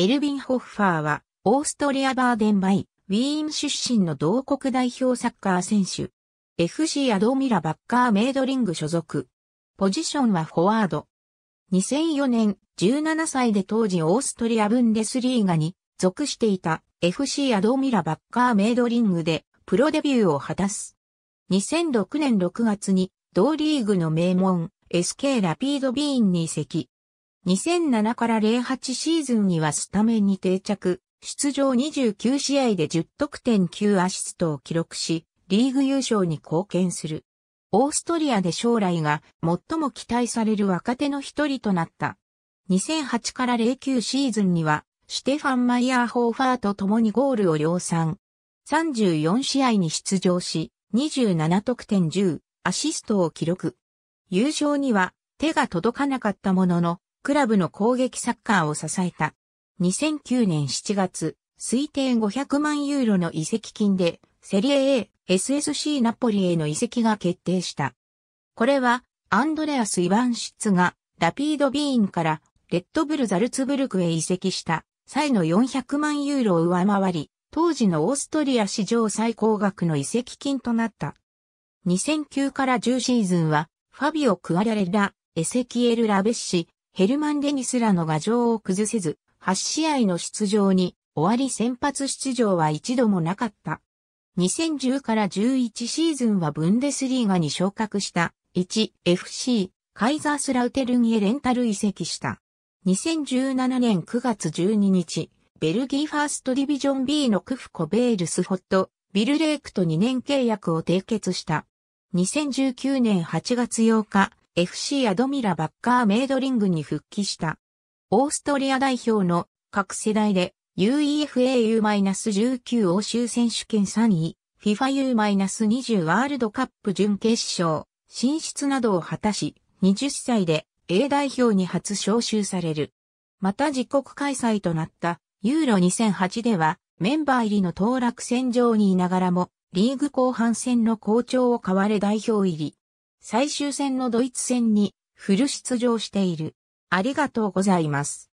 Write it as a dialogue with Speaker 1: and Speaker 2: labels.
Speaker 1: エルビン・ホッファーは、オーストリア・バーデンバイ、ウィーン出身の同国代表サッカー選手。FC アドミラ・バッカー・メイドリング所属。ポジションはフォワード。2004年、17歳で当時オーストリア・ブンデスリーガに属していた FC アドミラ・バッカー・メイドリングでプロデビューを果たす。2006年6月に同リーグの名門 SK ラピード・ビーンに移籍。2007から08シーズンにはスタメンに定着、出場29試合で10得点9アシストを記録し、リーグ優勝に貢献する。オーストリアで将来が最も期待される若手の一人となった。2008から09シーズンには、シュテファン・マイヤー・ホーファーと共にゴールを量産。34試合に出場し、27得点10、アシストを記録。優勝には手が届かなかったものの、クラブの攻撃サッカーを支えた。2009年7月、推定500万ユーロの移籍金で、セリエ A、SSC ナポリへの移籍が決定した。これは、アンドレアス・イヴァンシッツが、ラピード・ビーンから、レッドブル・ザルツブルクへ移籍した、際の400万ユーロを上回り、当時のオーストリア史上最高額の移籍金となった。2009から10シーズンは、ファビオ・クアラレラ、エセキエル・ラベッシ、ヘルマン・デニスらの牙城を崩せず、8試合の出場に、終わり先発出場は一度もなかった。2010から11シーズンはブンデスリーガに昇格した 1FC カイザースラウテルンへレンタル移籍した。2017年9月12日、ベルギーファーストディビジョン B のクフコ・ベールス・ホット、ビルレイクと2年契約を締結した。2019年8月8日、FC アドミラバッカーメイドリングに復帰した。オーストリア代表の各世代で UEFAU-19 欧州選手権3位、FIFAU-20 ワールドカップ準決勝、進出などを果たし、20歳で A 代表に初招集される。また自国開催となったユーロ2008ではメンバー入りの当落戦場にいながらもリーグ後半戦の好調を買われ代表入り。最終戦のドイツ戦にフル出場している。ありがとうございます。